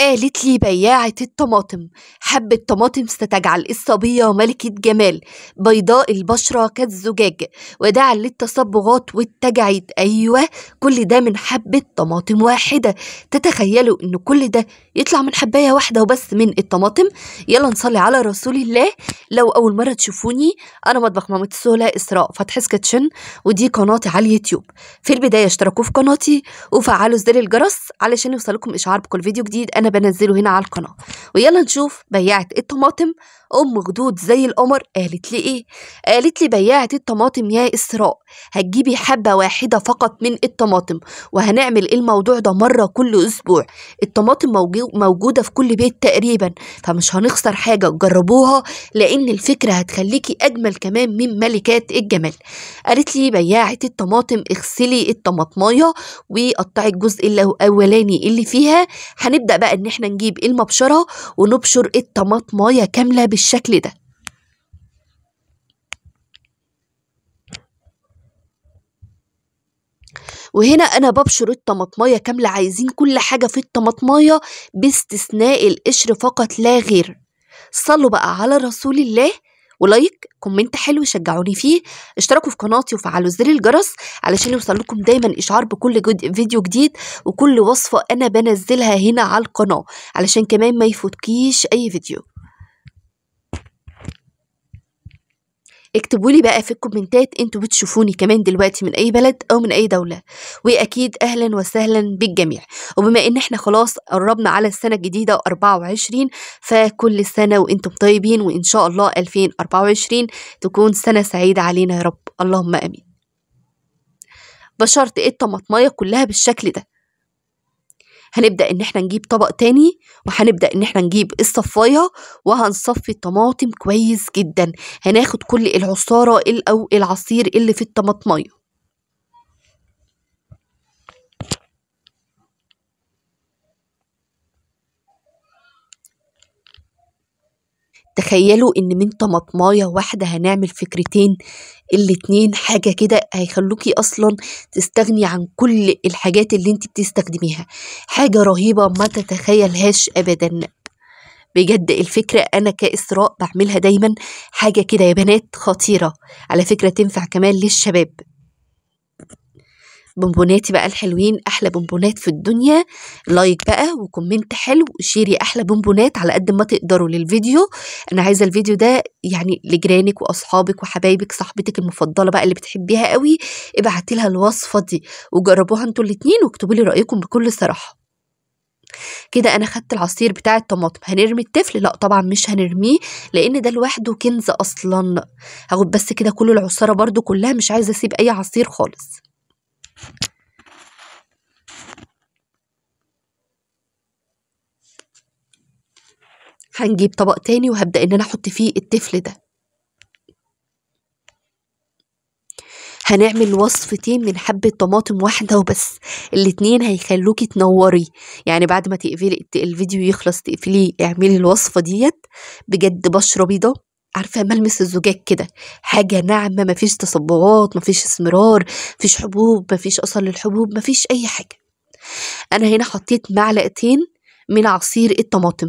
قالت لي بياعة الطماطم حبة طماطم ستجعل الصبية ملكة جمال بيضاء البشرة كالزجاج وداعا للتصبغات والتجاعيد أيوة كل ده من حبة طماطم واحدة تتخيلوا إن كل ده يطلع من حباية واحدة وبس من الطماطم يلا نصلي على رسول الله لو أول مرة تشوفوني أنا مطبخ مامة السهلة إسراء فتحي سكتشن ودي قناتي على اليوتيوب في البداية اشتركوا في قناتي وفعلوا زر الجرس علشان يوصلكم إشعار بكل فيديو جديد أنا بنزله هنا على القناة ويلا نشوف بياعة الطماطم أم خدود زي القمر قالت لي إيه؟ قالت لي بياعة الطماطم يا إسراء هتجيبي حبة واحدة فقط من الطماطم وهنعمل الموضوع ده مرة كل أسبوع الطماطم موجودة في كل بيت تقريبا فمش هنخسر حاجة جربوها لأن الفكرة هتخليكي أجمل كمان من ملكات الجمال قالت لي بياعة الطماطم اغسلي الطماطماية وقطعي الجزء الأولاني اللي فيها هنبدأ بقى ان احنا نجيب المبشره ونبشر الطماطمايه كامله بالشكل ده وهنا انا ببشر الطماطمايه كامله عايزين كل حاجه في الطماطمايه باستثناء القشر فقط لا غير صلوا بقى على رسول الله ولايك كومنت حلو شجعوني فيه اشتركوا في قناتي وفعلوا زر الجرس علشان يوصل لكم دايما اشعار بكل جد فيديو جديد وكل وصفه انا بنزلها هنا على القناه علشان كمان ما يفوتكيش اي فيديو اكتبوا لي بقى في الكومنتات انتوا بتشوفوني كمان دلوقتي من اي بلد او من اي دوله واكيد اهلا وسهلا بالجميع وبما ان احنا خلاص قربنا على السنه الجديده 24 فكل سنه وانتم طيبين وان شاء الله 2024 تكون سنه سعيده علينا يا رب اللهم امين بشرت ايه الطماطمايه كلها بالشكل ده هنبدأ إن احنا نجيب طبق تاني وهنبدأ إن احنا نجيب الصفاية وهنصفي الطماطم كويس جدا هناخد كل العصارة أو العصير اللي في الطماطمية تخيلوا ان من طماطمايه واحده هنعمل فكرتين الاتنين حاجه كده هيخلوكي اصلا تستغني عن كل الحاجات اللي انت بتستخدميها حاجه رهيبه ما تتخيلهاش ابدا بجد الفكرة أنا كإسراء بعملها دايما حاجة كده يا بنات خطيرة على فكرة تنفع كمان للشباب بونبوناتي بقى الحلوين احلى بونبونات في الدنيا لايك بقى وكومنت حلو وشيري احلى بونبونات على قد ما تقدروا للفيديو انا عايزه الفيديو ده يعني لجيرانك واصحابك وحبايبك صاحبتك المفضله بقى اللي بتحبيها قوي ابعتي لها الوصفه دي وجربوها انتوا الاتنين واكتبوا لي رايكم بكل صراحه كده انا خدت العصير بتاع الطماطم هنرمي التفل لا طبعا مش هنرميه لان ده لوحده كنز اصلا هاخد بس كده كل العصاره برده كلها مش عايزه اسيب اي عصير خالص هنجيب طبق تاني وهبدأ إن أنا أحط فيه التفل ده هنعمل وصفتين من حبة طماطم واحدة وبس الاتنين هيخلوكي تنوري يعني بعد ما تقفلي الفيديو يخلص تقفليه اعملي الوصفة ديت بجد بشرة بيضة عارفه ملمس الزجاج كده حاجه ناعمه مفيش تصبغات مفيش اسمرار مفيش حبوب مفيش أصل للحبوب مفيش اي حاجه انا هنا حطيت معلقتين من عصير الطماطم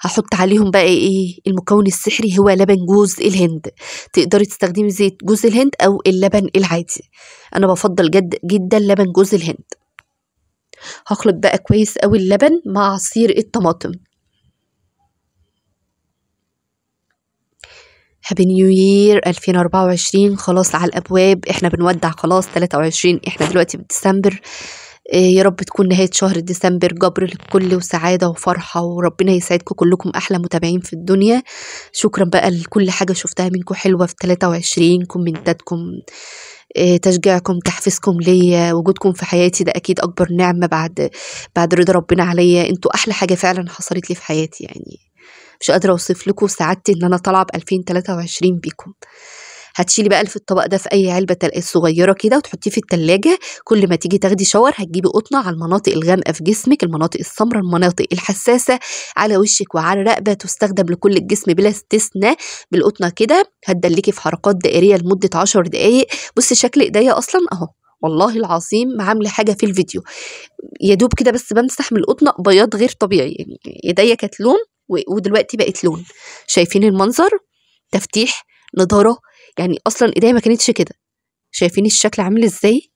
هحط عليهم بقى ايه المكون السحري هو لبن جوز الهند تقدري تستخدمي زيت جوز الهند او اللبن العادي انا بفضل جد جدا لبن جوز الهند هخلط بقى كويس قوي اللبن مع عصير الطماطم هابي نيو يير 2024 خلاص على الابواب احنا بنودع خلاص 23 احنا دلوقتي بديسمبر آه، يا رب تكون نهاية شهر ديسمبر جبر للكل وسعادة وفرحة وربنا يسعدكم كلكم أحلى متابعين في الدنيا شكرا بقى لكل حاجة شفتها منكم حلوة في 23 كومنتاتكم آه، تشجيعكم تحفيزكم ليا وجودكم في حياتي ده اكيد اكبر نعمه بعد بعد رضا ربنا عليا انتوا احلى حاجه فعلا حصلت لي في حياتي يعني مش قادرة أوصف لكم سعادتي إن أنا طالعة ب 2023 بيكم هتشيلي بقى في الطبق ده في اي علبه صغيره كده وتحطيه في التلاجة كل ما تيجي تاخدي شاور هتجيبي قطنه على المناطق الغامقه في جسمك المناطق السمراء المناطق الحساسه على وشك وعلى الرقبه تستخدم لكل الجسم بلا استثناء بالقطنه كده هتدلكي في حركات دائريه لمده 10 دقائق بصي شكل ايديا اصلا اهو والله العظيم عامله حاجه في الفيديو يا دوب كده بس بمسح من القطنه بياض غير طبيعي يعني ايديا كانت لون ودلوقتي بقت لون شايفين المنظر تفتيح نضاره يعني اصلا ايديا ما كانتش كده شايفين الشكل عامل ازاي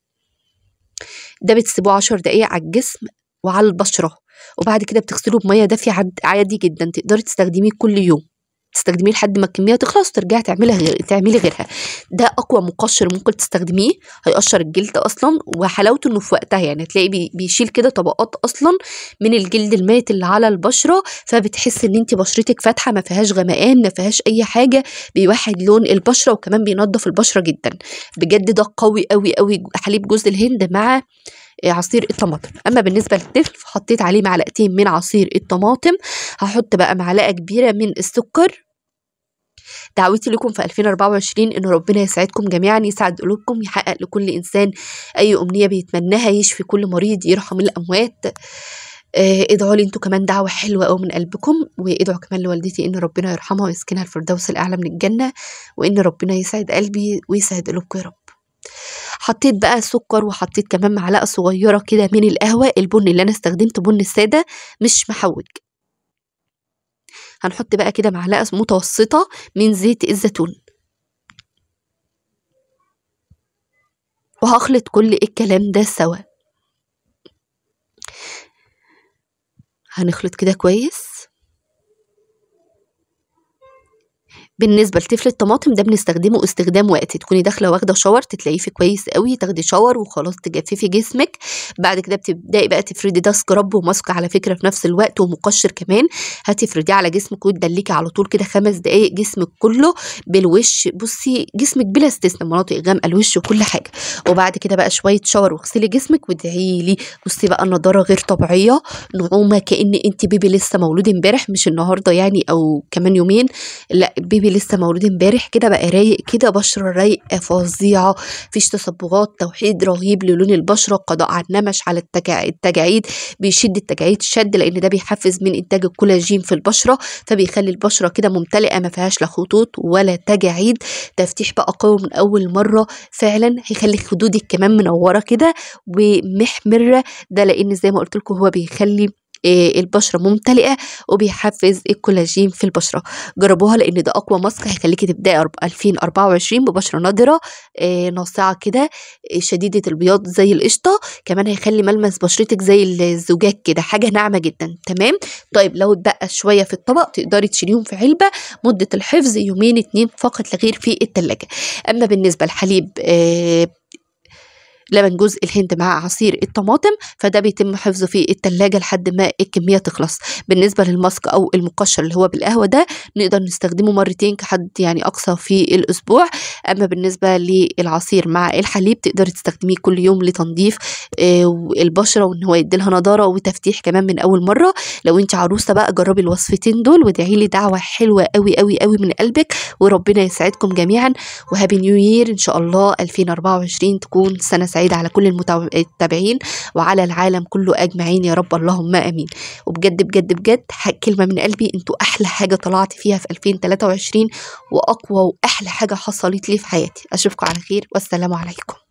ده بتسيبوه عشر دقايق على الجسم وعلى البشره وبعد كده بتغسله بميه دافيه عادي جدا تقدري تستخدميه كل يوم تستخدميه لحد ما الكميه تخلص وترجعي تعملي غير تعملي غيرها ده اقوى مقشر ممكن تستخدميه هيقشر الجلد اصلا وحلاوته انه في وقتها يعني هتلاقي بي... بيشيل كده طبقات اصلا من الجلد الميت اللي على البشره فبتحس ان انت بشرتك فاتحه ما فيهاش غمقان ما فيهاش اي حاجه بيوحد لون البشره وكمان بينظف البشره جدا بجد ده قوي قوي قوي حليب جوز الهند مع عصير الطماطم اما بالنسبه للطفل فحطيت عليه معلقتين من عصير الطماطم هحط بقى معلقه كبيره من السكر دعوتي لكم في 2024 ان ربنا يسعدكم جميعا يسعد قلوبكم يحقق لكل انسان اي امنيه بيتمناها يشفي كل مريض يرحم الاموات آه، ادعوا لي انتوا كمان دعوه حلوه قوي من قلبكم وادعوا كمان لوالدتي ان ربنا يرحمها ويسكنها الفردوس الاعلى من الجنه وان ربنا يسعد قلبي ويسعد قلوبكم يا رب حطيت بقى سكر وحطيت كمان معلقه صغيره كده من القهوه البن اللي انا استخدمت بن الساده مش محوج هنحط بقى كده معلقة متوسطة من زيت الزيتون وهخلط كل الكلام ده سوا هنخلط كده كويس بالنسبه لتفل الطماطم ده بنستخدمه استخدام وقتي تكوني داخله واخده شاور تتلاقيه في كويس قوي تاخدي شاور وخلاص تجففي جسمك بعد كده بتبداي بقى تفردي ده سكراب وماسك على فكره في نفس الوقت ومقشر كمان هتفرديه على جسمك وتدلكي على طول كده خمس دقائق جسمك كله بالوش بصي جسمك بلا استثناء مناطق غامقه الوش وكل حاجه وبعد كده بقى شويه شاور واغسلي جسمك وادعي لي بصي بقى النضاره غير طبيعيه نعومه كان انت بيبي لسه مولود امبارح مش النهارده يعني او كمان يومين لا بيبي قريبي لسه مولود امبارح كده بقى رايق كده بشره رايقه فظيعه مفيش تصبغات توحيد رهيب للون البشره قضاء على النمش على التجاعيد بيشد التجاعيد شد لان ده بيحفز من انتاج الكولاجين في البشره فبيخلي البشره كده ممتلئه ما فيهاش لا خطوط ولا تجاعيد تفتيح بقى قوي من اول مره فعلا هيخلي خدودك كمان منوره كده ومحمره ده لان زي ما قلت لكم هو بيخلي آه، البشره ممتلئه وبيحفز الكولاجين في البشره جربوها لان ده اقوى ماسك هيخليكي تبداي 2024 ببشره نادره آه، ناصعه كده آه، شديده البياض زي القشطه كمان هيخلي ملمس بشرتك زي الزجاج كده حاجه ناعمه جدا تمام طيب لو اتبقى شويه في الطبق تقدري تشيليهم في علبه مده الحفظ يومين اتنين فقط لا غير في التلاجة اما بالنسبه لحليب لبن جزء الهند مع عصير الطماطم فده بيتم حفظه في التلاجة لحد ما الكمية تخلص بالنسبة للماسك أو المقشر اللي هو بالقهوة ده نقدر نستخدمه مرتين كحد يعني أقصى في الأسبوع أما بالنسبة للعصير مع الحليب تقدري تستخدميه كل يوم لتنظيف آه، البشرة وإن هو يديلها نضارة وتفتيح كمان من أول مرة لو أنت عروسة بقى جربي الوصفتين دول وادعي لي دعوة حلوة قوي قوي قوي من قلبك وربنا يسعدكم جميعا وهابي نيو يير إن شاء الله 2024 تكون سنة سعيدة سعيدة على كل المتابعين وعلى العالم كله أجمعين يا رب اللهم آمين وبجد بجد بجد كلمة من قلبي انتوا أحلى حاجة طلعت فيها في 2023 وأقوى وأحلى حاجة حصلت لي في حياتي أشوفكم على خير والسلام عليكم